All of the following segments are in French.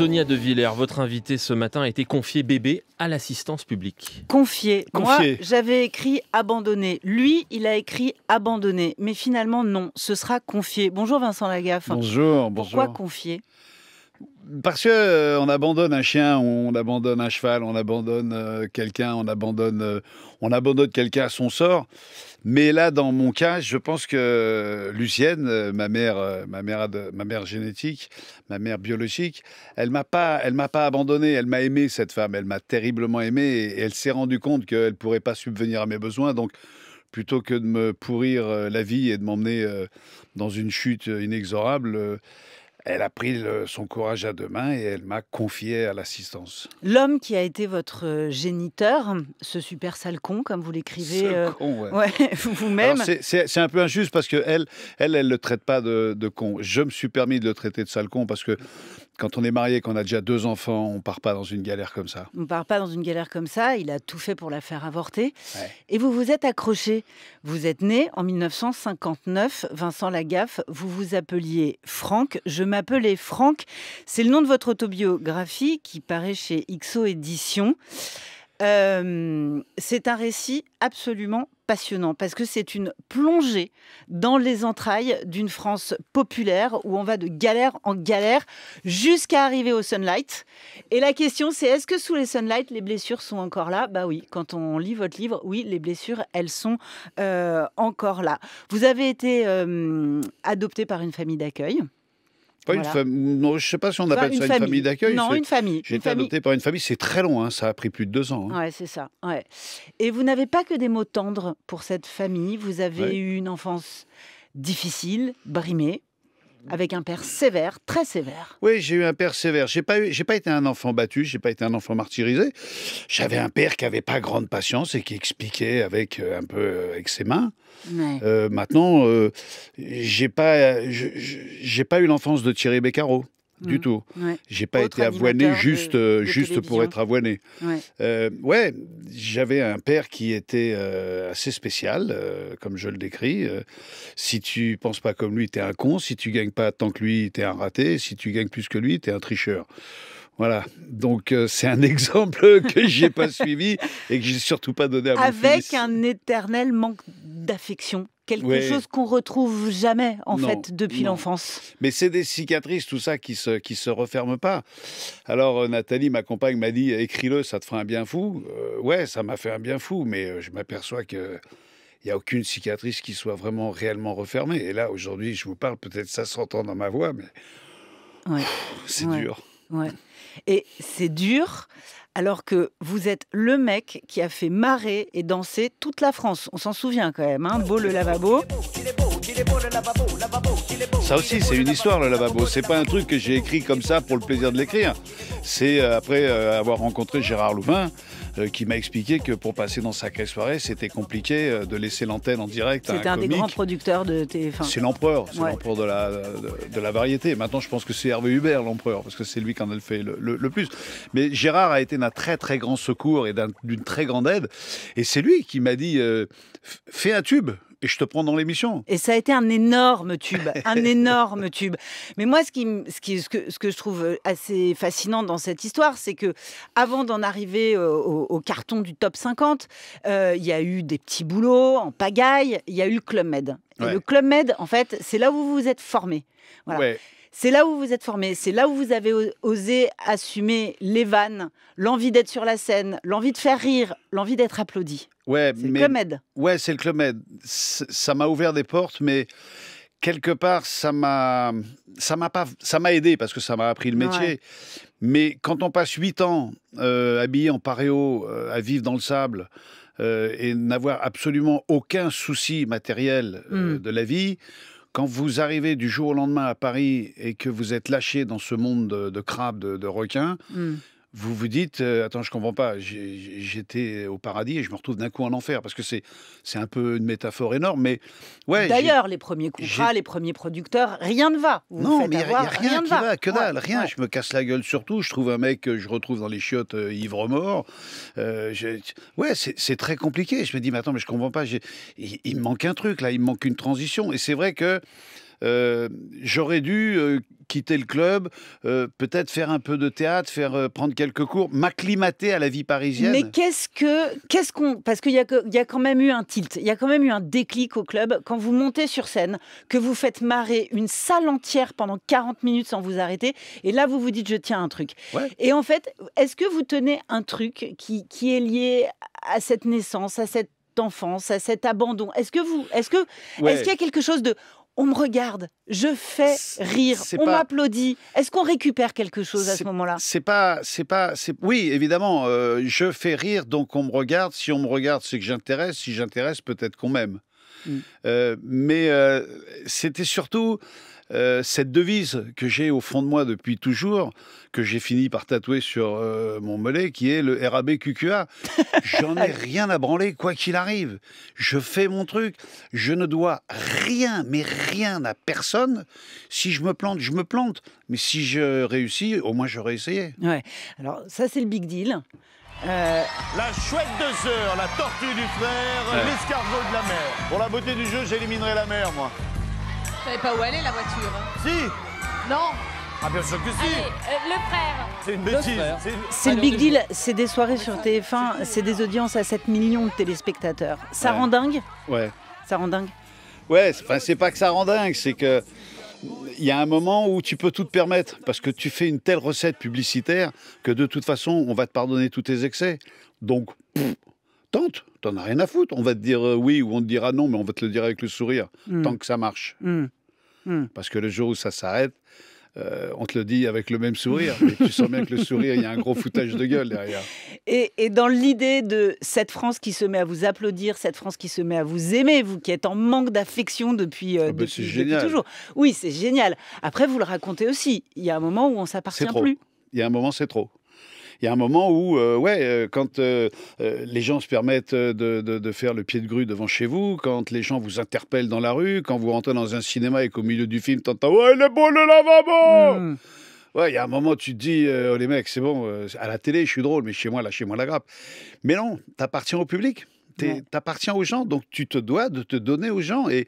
Sonia De Villers, votre invitée ce matin a été confiée bébé à l'assistance publique. Confiée. Moi, j'avais écrit abandonné. Lui, il a écrit abandonné. Mais finalement, non, ce sera confié. Bonjour Vincent Lagaffe. Bonjour, bonjour. Pourquoi confié parce que euh, on abandonne un chien, on abandonne un cheval, on abandonne euh, quelqu'un, on abandonne, euh, on abandonne quelqu'un à son sort. Mais là, dans mon cas, je pense que Lucienne, euh, ma mère, euh, ma mère, ma mère génétique, ma mère biologique, elle m'a pas, elle m'a pas abandonné. Elle m'a aimé cette femme. Elle m'a terriblement aimé et elle s'est rendue compte qu'elle pourrait pas subvenir à mes besoins. Donc plutôt que de me pourrir euh, la vie et de m'emmener dans une chute inexorable, elle a pris son courage à deux mains et elle m'a confié à l'assistance. L'homme qui a été votre euh, géniteur, ce super sale con, comme vous l'écrivez vous-même. C'est un peu injuste parce que elle, elle, elle le traite pas de, con. Je me suis permis de le traiter de con parce que quand on est marié, qu'on a déjà deux enfants, on part pas dans une galère comme ça. On part pas dans une galère comme ça. Il a tout fait pour la faire avorter. Et vous vous êtes accroché. Vous êtes né en 1959. Vincent Lagaffe, vous vous appeliez Franck. Je m'appelais Franck. C'est le nom de votre autobiographie qui paraît chez XO Éditions. Euh, c'est un récit absolument passionnant parce que c'est une plongée dans les entrailles d'une France populaire où on va de galère en galère jusqu'à arriver au sunlight. Et la question c'est est-ce que sous les sunlight les blessures sont encore là Bah oui, quand on lit votre livre, oui, les blessures elles sont euh, encore là. Vous avez été euh, adopté par une famille d'accueil. Pas une Non, je ne sais pas si on appelle ça une famille, d'accueil. Non, une famille. J'ai été famille. adopté par une famille. C'est très long. Hein, ça a pris plus de deux ans. Hein. c'est ça. Ouais. Et vous n'avez pas que des mots tendres pour cette famille. Vous avez eu une enfance difficile, brimée avec un père sévère, très sévère. Oui, j'ai eu un père sévère. J'ai pas j'ai pas été un enfant battu, j'ai pas été un enfant martyrisé. J'avais un père qui avait pas grande patience et qui expliquait avec euh, un peu euh, ses mains. Euh, maintenant, j'ai pas, j'ai pas eu l'enfance de Thierry Beccaro du mm. tout. J'ai pas été avoiné juste, euh, juste pour être avoiné. Euh, ouais, j'avais un père qui était euh, assez spécial, comme je le décris. si tu penses pas comme lui, t'es un con. Si tu gagnes pas tant que lui, t'es un raté. Si tu gagnes plus que lui, t'es un tricheur. Voilà, donc c'est un exemple que j'ai pas suivi et que j'ai surtout pas donné à mon Avec un éternel manque d'affection quelque chose qu'on retrouve jamais en fait depuis l'enfance. Mais c'est des cicatrices, tout ça qui se qui se referme pas. Alors euh, Nathalie, ma compagne, m'a dit écris-le, ça te fera un bien fou. Euh, ouais, ça m'a fait un bien fou, mais euh, je m'aperçois que il n'y a aucune cicatrice qui soit vraiment réellement refermée. Et là, aujourd'hui, je vous parle, peut-être ça s'entend dans ma voix, mais c'est dur. Et c'est dur, alors que vous êtes le mec qui a fait marrer et danser toute la France. On s'en souvient quand même, hein Beau le lavabo. Ça aussi, c'est une histoire, le lavabo. C'est pas un truc que j'ai écrit comme ça pour le plaisir de l'écrire. C'est euh, après euh, avoir rencontré Gérard Louvain. Euh, qui m'a expliqué que pour passer dans sa soirée, c'était compliqué euh, de laisser l'antenne en direct. C'était un, des grands producteurs de tf C'est l'empereur, c'est l'empereur de la, de, la variété. Maintenant, je pense que c'est Hervé Hubert, l'empereur, parce que c'est lui qui en a fait le, plus. Mais Gérard a été d'un très très grand secours et d'une très grande aide. Et c'est lui qui m'a dit euh, fais un tube et je te prends dans l'émission. Et ça a été un énorme tube, un énorme tube. Mais moi, ce, qui, ce, qui, ce, que, ce que je trouve euh, assez fascinant dans cette histoire, c'est que avant d'en arriver euh, au, carton du top 50, euh, il y a eu des petits boulots en pagaille, il y a eu le Club Med. Et le Club Med, en fait, c'est là où vous vous êtes formé. Voilà. C'est là où vous êtes formé, c'est là où vous avez osé assumer les vannes, l'envie d'être sur la scène, l'envie de faire rire, l'envie d'être applaudi. Ouais, c'est le Ouais, c'est le Club Ça m'a ouvert des portes, mais quelque part, ça m'a, ça m'a aidé parce que ça m'a appris le métier. Mais quand on passe huit ans euh, habillé en paréo, euh, à vivre dans le sable euh, et n'avoir absolument aucun souci matériel hmm. de la vie, quand vous arrivez du jour au lendemain à Paris et que vous êtes lâché dans ce monde de, crabes, de, requins, hmm vous vous dites euh, Attends, je comprends pas, j'étais au paradis et je me retrouve d'un coup en enfer. Parce que c'est un peu une métaphore énorme. mais ouais, D'ailleurs, les premiers contrats, les premiers producteurs, rien ne va. Vous non, mais il n'y a, rien, qui va. que dalle, rien. Je me casse la gueule surtout. Je trouve un mec que je retrouve dans les chiottes euh, ivre-mort. Euh, ouais, c'est très compliqué. Je me dis Mais attends, mais je comprends pas, il, il me manque un truc là, il me manque une transition. Et c'est vrai que. Euh, j'aurais dû euh, quitter le club, euh, peut-être faire un peu de théâtre, faire prendre quelques cours, m'acclimater à la vie parisienne. Mais qu'est-ce que qu'est-ce qu'on parce qu'il y a il y a quand même eu un tilt, il y a quand même eu un déclic au club quand vous montez sur scène, que vous faites marrer une salle entière pendant 40 minutes sans vous arrêter et là vous vous dites je tiens un truc. Et en fait, est-ce que vous tenez un truc qui qui est lié à cette naissance, à cette enfance, à cet abandon Est-ce que vous, est-ce que, est-ce qu'il y a quelque chose de, on me regarde, je fais rire, on m'applaudit. Est-ce qu'on récupère quelque chose à ce moment-là C'est pas, c'est pas, c'est oui, évidemment, euh, je fais rire, donc on me regarde. Si on me regarde, c'est que j'intéresse. Si j'intéresse, peut-être qu'on m'aime. Mm. Euh, mais euh, c'était surtout euh, cette devise que j'ai au fond de moi depuis toujours, que j'ai fini par tatouer sur euh, mon mollet, qui est le RABQQA. J'en ai rien à branler, quoi qu'il arrive. Je fais mon truc. Je ne dois rien, mais rien à personne. Si je me plante, je me plante. Mais si je réussis, au moins j'aurais essayé. Alors ça, c'est le big deal. Euh, la chouette de sœur, la tortue du frère, l'escargot de la mer. Pour la beauté du jeu, j'éliminerai la mer, moi. Je savais pas où aller la voiture. Si Non Ah bien sûr que si euh, le frère C'est une bêtise C'est le big deal, c'est des soirées sur TF1, c'est des audiences à 7 millions de téléspectateurs. Ça rend dingue Ouais. Ça rend dingue Ouais, c'est pas que ça rend dingue, c'est que il y a un moment où tu peux tout te permettre parce que tu fais une telle recette publicitaire que de toute façon, on va te pardonner tous tes excès. Donc, tente, t'en as rien à foutre. On va te dire euh, oui ou on te dira non, mais on va te le dire avec le sourire, hmm. tant que ça marche. Hmm. Hmm. Parce que le jour où ça s'arrête, euh, on te le dit avec le même sourire, mais tu sens bien que le sourire, il y a un gros foutage de gueule derrière. Et, dans l'idée de cette France qui se met à vous applaudir, cette France qui se met à vous aimer, vous qui êtes en manque d'affection depuis, euh, ah bah, toujours. Oui, c'est génial. Après, vous le racontez aussi. Il y a un moment où on s'appartient plus. Il y a un moment, c'est trop il y a un moment où, euh, ouais, euh, quand euh, les gens se permettent de, de, faire le pied de grue devant chez vous, quand les gens vous interpellent dans la rue, quand vous rentrez dans un cinéma et qu'au milieu du film, t'entends Ouais, il est beau le lavabo mmh. Ouais, il y a un moment, tu te dis, oh, les mecs, c'est bon, à la télé, je suis drôle, mais chez moi, chez moi la grappe. Mais non, t'appartiens au public t'appartiens aux gens, donc tu te dois de te donner aux gens. Et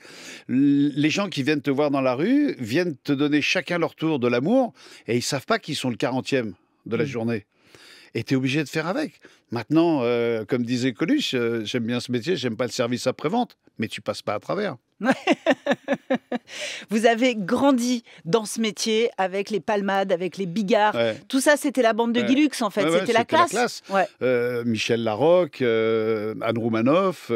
les gens qui viennent te voir dans la rue viennent te donner chacun leur tour de l'amour et ils savent pas qu'ils sont le 40e de la mmh. journée et obligé de faire avec. Maintenant, euh, comme disait Coluche, euh, j'aime bien ce métier, j'aime pas le service après-vente, mais tu passes pas à travers. Vous avez grandi dans ce métier avec les palmades, avec les bigards. Tout ça, c'était la bande de ouais. Guilux, en fait. c'était la classe. Euh, Michel Larocque, Anne Roumanoff,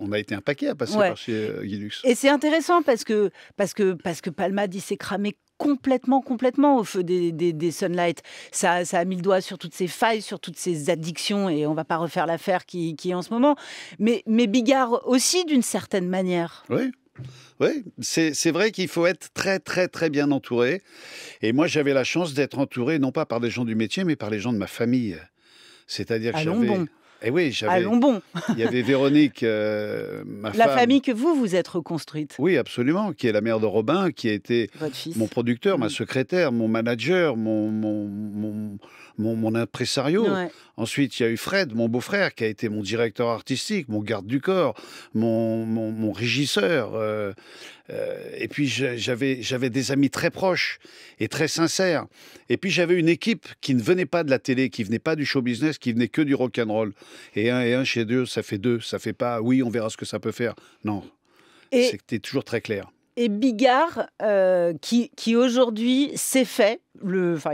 on a été un paquet à passer par chez Guilux. Et c'est intéressant parce que, parce, que, parce que Palmade, il s'est cramé complètement, complètement au feu des, des, Sunlight. Ça, ça, a mis le doigt sur toutes ces failles, sur toutes ces addictions, et on va pas refaire l'affaire qui, est en ce moment. Mais, mais Bigard aussi, d'une certaine manière. Oui. Oui, c'est vrai qu'il faut être très, très, très bien entouré. Et moi, j'avais la chance d'être entouré, non pas par les gens du métier, mais par les gens de ma famille. C'est-à-dire que j'avais. Eh oui, bon. Il y avait Véronique, euh, ma femme. la famille que vous vous êtes reconstruite. Oui, absolument. Qui est la mère de Robin, qui a été mon producteur, ma secrétaire, mon manager, mon mon, impresario. Ensuite, il y a eu Fred, mon beau-frère, qui a été mon directeur artistique, mon garde du corps, mon, mon régisseur. Euh, euh, et puis j'avais, des amis très proches et très sincères. Et puis j'avais une équipe qui ne venait pas de la télé, qui venait pas du show business, qui venait que du rock and roll. Et un et un chez deux, ça fait deux, ça fait pas. Oui, on verra ce que ça peut faire. Non, c'était toujours très clair. Et Bigard, euh, qui, qui aujourd'hui s'est fait, le, enfin,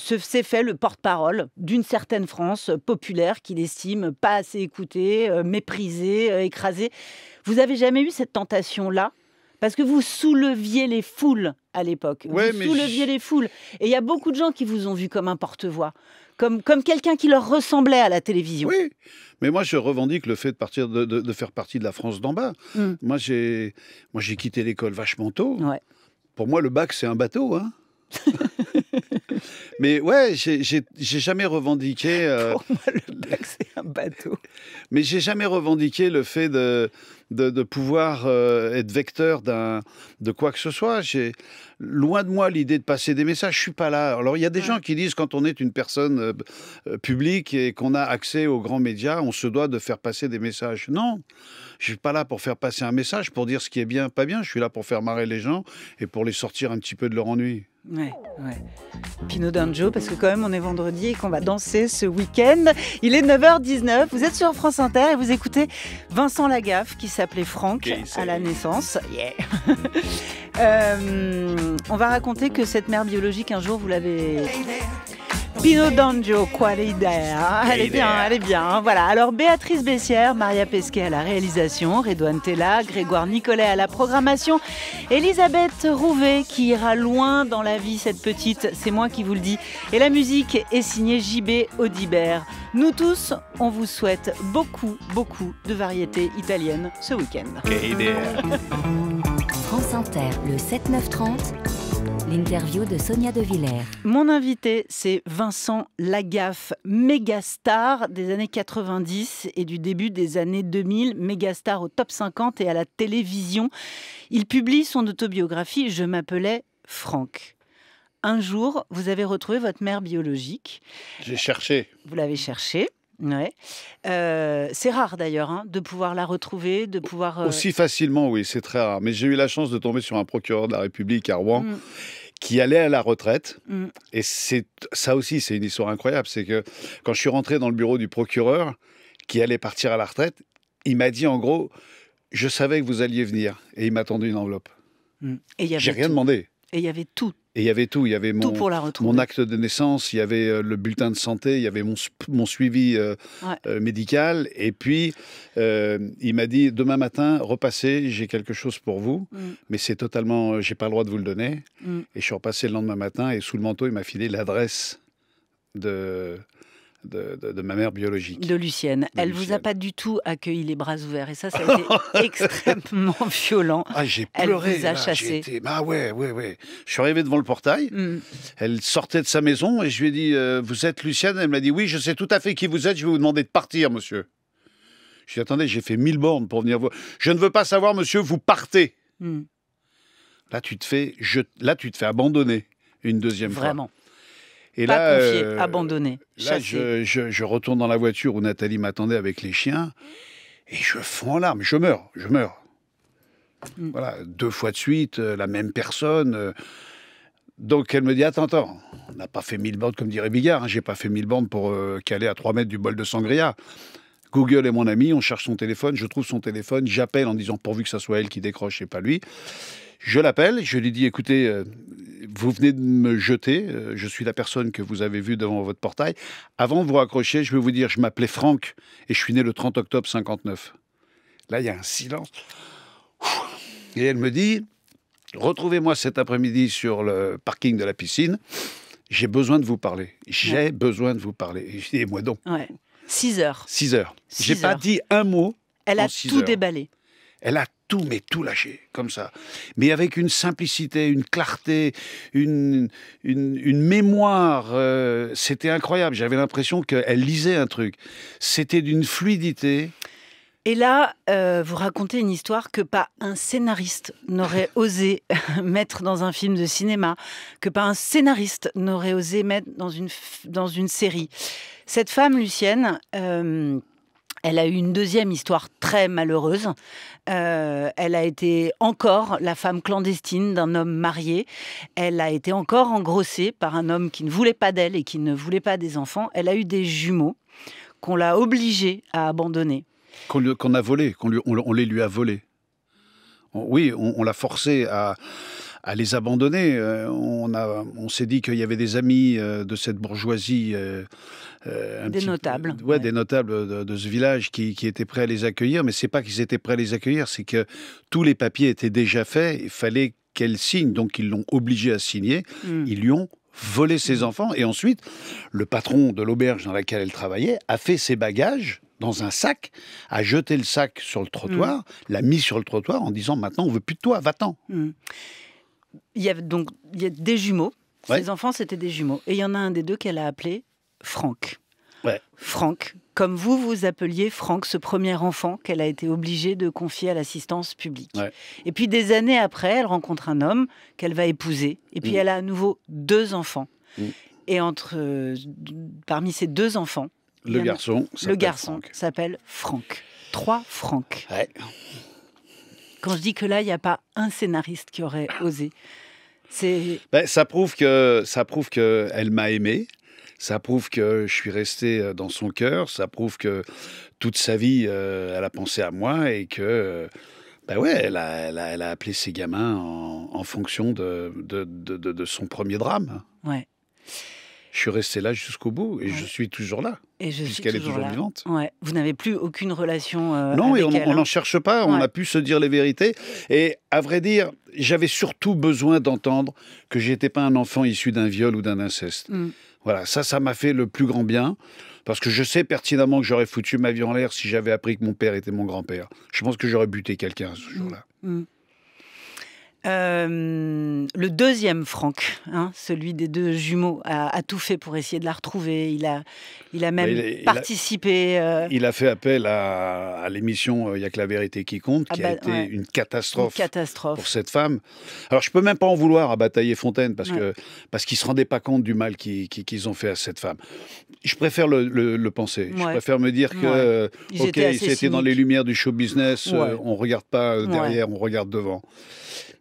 fait le porte-parole d'une certaine France populaire qu'il estime pas assez écoutée, euh, méprisée, écrasée. Vous avez jamais eu cette tentation-là parce que vous souleviez les foules à l'époque. vous souleviez les foules. Et il y a beaucoup de gens qui vous ont vu comme un porte-voix, comme, comme quelqu'un qui leur ressemblait à la télévision. Oui, mais moi je revendique le fait de, partir de, faire partie de la France d'en bas. Hum. j'ai, Moi j'ai quitté l'école vachement tôt. Pour moi le bac c'est un bateau. Hein. mais ouais, j'ai jamais revendiqué. Euh, Pour moi, le bac, c'est un bateau. Mais j'ai jamais revendiqué le fait de, de, pouvoir euh, être vecteur de quoi que ce soit. J'ai loin de moi l'idée de passer des messages. Je suis pas là. Alors il y a des gens qui disent quand on est une personne euh, euh, publique et qu'on a accès aux grands médias, on se doit de faire passer des messages. Non, je suis pas là pour faire passer un message, pour dire ce qui est bien, pas bien. Je suis là pour faire marrer les gens et pour les sortir un petit peu de leur ennui. Ouais, ouais. Pinot Danjo, parce que quand même on est vendredi et qu'on va danser ce week-end. Il est 9h19, vous êtes sur France Inter et vous écoutez Vincent Lagaffe qui s'appelait Franck à la naissance. Yeah. Euh, on va raconter que cette mère biologique, un jour, vous l'avez Pino D'Angio, quelle idée Elle est bien, elle est bien. Hein, voilà, alors Béatrice Bessière, Maria Pesquet à la réalisation, Redouane Tella, Grégoire Nicolet à la programmation, Elisabeth Rouvet qui ira loin dans la vie, cette petite, c'est moi qui vous le dis. Et la musique est signée JB Audibert. Nous tous, on vous souhaite beaucoup, beaucoup de variétés italiennes ce week-end le 7-9-30, l'interview de Sonia De Villers. Mon invité, c'est Vincent Lagaffe, méga star des années 90 et du début des années 2000, méga star au top 50 et à la télévision. Il publie son autobiographie Je m'appelais Franck un jour, vous avez retrouvé votre mère biologique. J'ai cherché. Vous l'avez cherché. Ouais. Euh, c'est rare d'ailleurs hein, de pouvoir la retrouver, de pouvoir... Euh aussi facilement, oui, c'est très rare. Mais j'ai eu la chance de tomber sur un procureur de la République à Rouen. Mm. qui allait à la retraite. Mm. Et c'est ça aussi, c'est une histoire incroyable. C'est que quand je suis rentré dans le bureau du procureur, qui allait partir à la retraite, il m'a dit en gros, je savais que vous alliez venir. Et il m'a tendu une enveloppe. Mm. Et J'ai rien demandé. Et il y avait tout, et il y avait tout. Il y avait mon, mon acte de naissance, il y avait euh, le bulletin de santé, il y avait mon, suivi euh, euh, médical. Et puis, il m'a dit demain matin, repassez, j'ai quelque chose pour vous, mm. mais c'est totalement, j'ai pas le droit de vous le donner. Mm. Et je suis repassé le lendemain matin et sous le manteau, il m'a filé l'adresse de de, ma mère biologique. De Lucienne. Elle ne vous a pas du tout accueilli les bras ouverts. Et ça, ça a été extrêmement violent. Ah, j'ai pleuré. Elle vous a chassé. Été... Ah ouais, ouais, ouais. Je suis arrivé devant le portail. Mm. Elle sortait de sa maison et je lui ai dit euh, Vous êtes Lucienne Elle m'a dit Oui, je sais tout à fait qui vous êtes. Je vais vous demander de partir, monsieur. Je lui ai dit Attendez, j'ai fait mille bornes pour venir vous. Je ne veux pas savoir, monsieur, vous partez. Mm. Là, tu te fais, je... là, tu te fais abandonner une deuxième fois. Vraiment. Et là, confié, euh, abandonné. Là, je, retourne dans la voiture où Nathalie m'attendait avec les chiens et je fonds en larmes. Je meurs, je meurs. Mm. Voilà, deux fois de suite, euh, la même personne. Euh. Donc elle me dit Attends, attends, on n'a pas fait mille bandes, comme dirait Bigard, hein, j'ai pas fait mille bandes pour caler à 3 mètres du bol de sangria. Google est mon ami, on cherche son téléphone, je trouve son téléphone, j'appelle en disant pourvu que ça soit elle qui décroche et pas lui. Je l'appelle, je lui dis écoutez, vous venez de me jeter, euh, je suis la personne que vous avez vue devant votre portail. Avant de vous raccrocher, je vais vous dire, je m'appelais Franck et je suis né le 30 octobre 59. Là, il y a un silence. Et elle me dit, retrouvez-moi cet après-midi sur le parking de la piscine. J'ai besoin de vous parler. J'ai besoin de vous parler. Et moi donc. 6 heures. 6 heures. J'ai pas dit un mot. Elle a tout déballé. Elle a tout, mais tout lâché, comme ça. Mais avec une simplicité, une clarté, une, une, mémoire. Euh, c'était incroyable. J'avais l'impression qu'elle lisait un truc. C'était d'une fluidité. Et là, euh, vous racontez une histoire que pas un scénariste n'aurait osé mettre dans un film de cinéma, que pas un scénariste n'aurait osé mettre dans une, dans une série. Cette femme, Lucienne, euh, elle a eu une deuxième histoire très malheureuse. Euh, elle a été encore la femme clandestine d'un homme marié. Elle a été encore engrossée par un homme qui ne voulait pas d'elle et qui ne voulait pas des enfants. Elle a eu des jumeaux qu'on l'a obligée à abandonner. Qu'on a volé, qu'on les lui a volés. oui, on, on l'a forcée à à les abandonner. Euh, on a, on s'est dit qu'il y avait des amis euh, de cette bourgeoisie. Euh, des, notables. Ouais, des notables. de, ce village qui, qui, étaient prêts à les accueillir, mais ce n'est pas qu'ils étaient prêts à les accueillir, c'est que tous les papiers étaient déjà faits, il fallait qu'elle signe, donc ils l'ont obligé à signer, hmm. ils lui ont volé ses hmm. enfants, et ensuite, le patron de l'auberge dans laquelle elle travaillait a fait ses bagages dans un sac, a jeté le sac sur le hmm. trottoir, l'a mis sur le trottoir en disant maintenant on veut plus de toi, va-t'en il y a donc il y a des jumeaux. les Ses enfants, c'était des jumeaux. Et il y en a un des deux qu'elle a appelé Franck. Ouais. Franck, comme vous vous appeliez Franck, ce premier enfant qu'elle a été obligée de confier à l'assistance publique. Et puis des années après, elle rencontre un homme qu'elle va épouser. Et puis mm. elle a à nouveau deux enfants. Mm. Et entre, parmi ces deux enfants, le garçon, le s'appelle Franck. Trois Franck. Quand je dis que là, il n'y a pas un scénariste qui aurait osé. Ben, ça prouve que ça prouve que elle m'a aimé. Ça prouve que je suis resté euh, dans son cœur. Ça prouve que toute sa vie, euh, elle a pensé à moi et que. Euh, ben ouais, elle a, appelé ses gamins en, fonction de de, de, de, de son premier drame. Ouais je suis resté là jusqu'au bout et je suis toujours là. Et je suis toujours, est toujours vivante. Vous n'avez plus aucune relation. Euh, elle non, on hein. n'en cherche pas. On a pu se dire les vérités. Et à vrai dire, j'avais surtout besoin d'entendre que j'étais pas un enfant issu d'un viol ou d'un inceste. Mm. Voilà, ça, ça m'a fait le plus grand bien. Parce que je sais pertinemment que j'aurais foutu ma vie en l'air si j'avais appris que mon père était mon grand-père. Je pense que j'aurais buté quelqu'un ce mm. jour-là. Mm. Euh, le deuxième Franck, hein, celui des deux jumeaux, a, tout fait pour essayer de la retrouver. Il a, il a même participé. Euh, il a, fait appel à, l'émission euh, Il n'y a que la vérité qui compte, ah qui bah, a été une, catastrophe catastrophe pour cette femme. Alors je peux même pas en vouloir à Bataillé Fontaine parce que parce qu'ils se rendaient pas compte du mal qu'ils ont fait à cette femme. Je préfère le, penser. Je préfère me dire que ok, c'était dans les lumières du show business. on on regarde pas derrière, on regarde devant.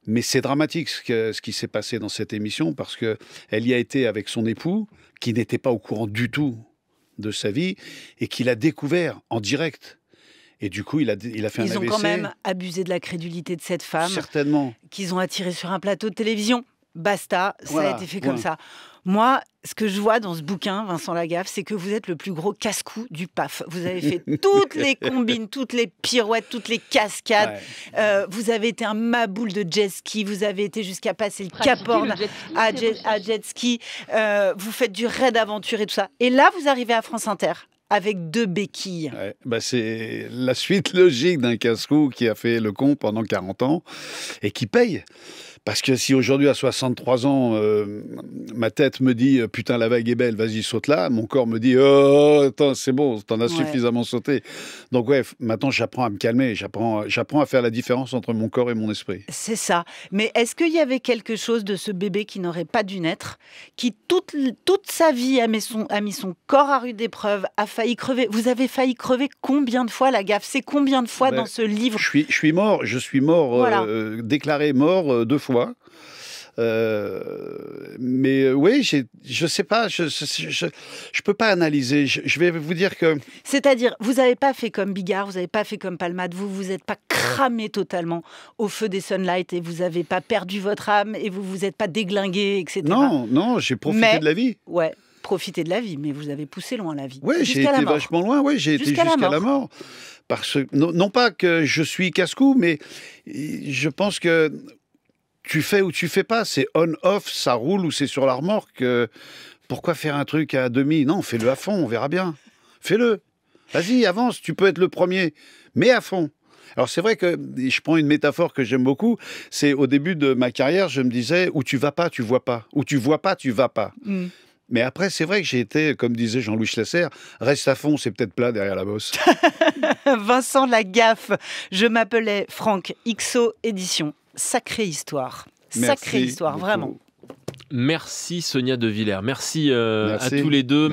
Mais c'est dramatique ce, qui s'est passé dans cette émission parce qu'elle y a été avec son époux qui n'était pas au courant du tout de sa vie et qu'il a découvert en direct. Et du coup, il a, il a fait un AVC. Ils ont quand même abusé de la crédulité de cette femme. Certainement. Qu'ils ont attiré sur un plateau de télévision basta, ça a été fait comme ça. Moi, ce que je vois dans ce bouquin, Vincent Lagaffe, c'est que vous êtes le plus gros casse-cou du PAF. Vous avez fait toutes les combines, toutes les pirouettes, toutes les cascades. Euh, vous avez été un maboule de jet ski. Vous avez été jusqu'à passer le Cap Horn à, à, jet ski. Euh, vous faites du raid aventure et tout ça. Et là, vous arrivez à France Inter avec deux béquilles. bah c'est la suite logique d'un casse-cou qui a fait le con pendant 40 ans et qui paye. Parce que si aujourd'hui, à 63 ans, euh, ma tête me dit euh, « Putain, la vague est belle, vas-y, saute là », mon corps me dit « Oh, attends, c'est bon, t'en as suffisamment sauté ». Donc ouais, maintenant, j'apprends à me calmer, j'apprends à faire la différence entre mon corps et mon esprit. C'est ça. Mais est-ce qu'il y avait quelque chose de ce bébé qui n'aurait pas dû naître, qui toute, toute sa vie a mis, son, a son corps à rude épreuve, a failli crever Vous avez failli crever combien de fois, la gaffe C'est combien de fois ben, dans ce livre je suis, je suis mort, je suis mort, euh, déclaré mort de deux fois. Euh, mais euh, oui, je sais pas, je, je, peux pas analyser. Je, vais vous dire que. C'est-à-dire, vous n'avez pas fait comme Bigard, vous n'avez pas fait comme Palmade, vous vous êtes pas cramé totalement au feu des Sunlight et vous n'avez pas perdu votre âme et vous vous êtes pas déglingué, etc. Non, non, j'ai profité de la vie. Ouais. profité de la vie, mais vous avez poussé loin la vie. Oui, j'ai été vachement loin, oui, j'ai été jusqu'à la, mort. Parce, non pas que je suis casse-cou, mais je pense que tu fais ou tu fais pas. C'est on-off, ça roule ou c'est sur la remorque. Euh, pourquoi faire un truc à demi Non, fais-le à fond, on verra bien. Fais-le. Vas-y, avance, tu peux être le premier, mais à fond. Alors c'est vrai que je prends une métaphore que j'aime beaucoup, c'est au début de ma carrière, je me disais où tu vas pas, tu vois pas, où tu vois pas, tu vas pas. Mm. Mais après, c'est vrai que j'ai été, comme disait Jean-Louis Schlesser, reste à fond, c'est peut-être plat derrière la bosse. Vincent Lagaffe, je m'appelais Franck, XO Édition sacrée histoire. sacrée histoire, vraiment. Merci Sonia De Villers. Merci, euh, à tous les deux.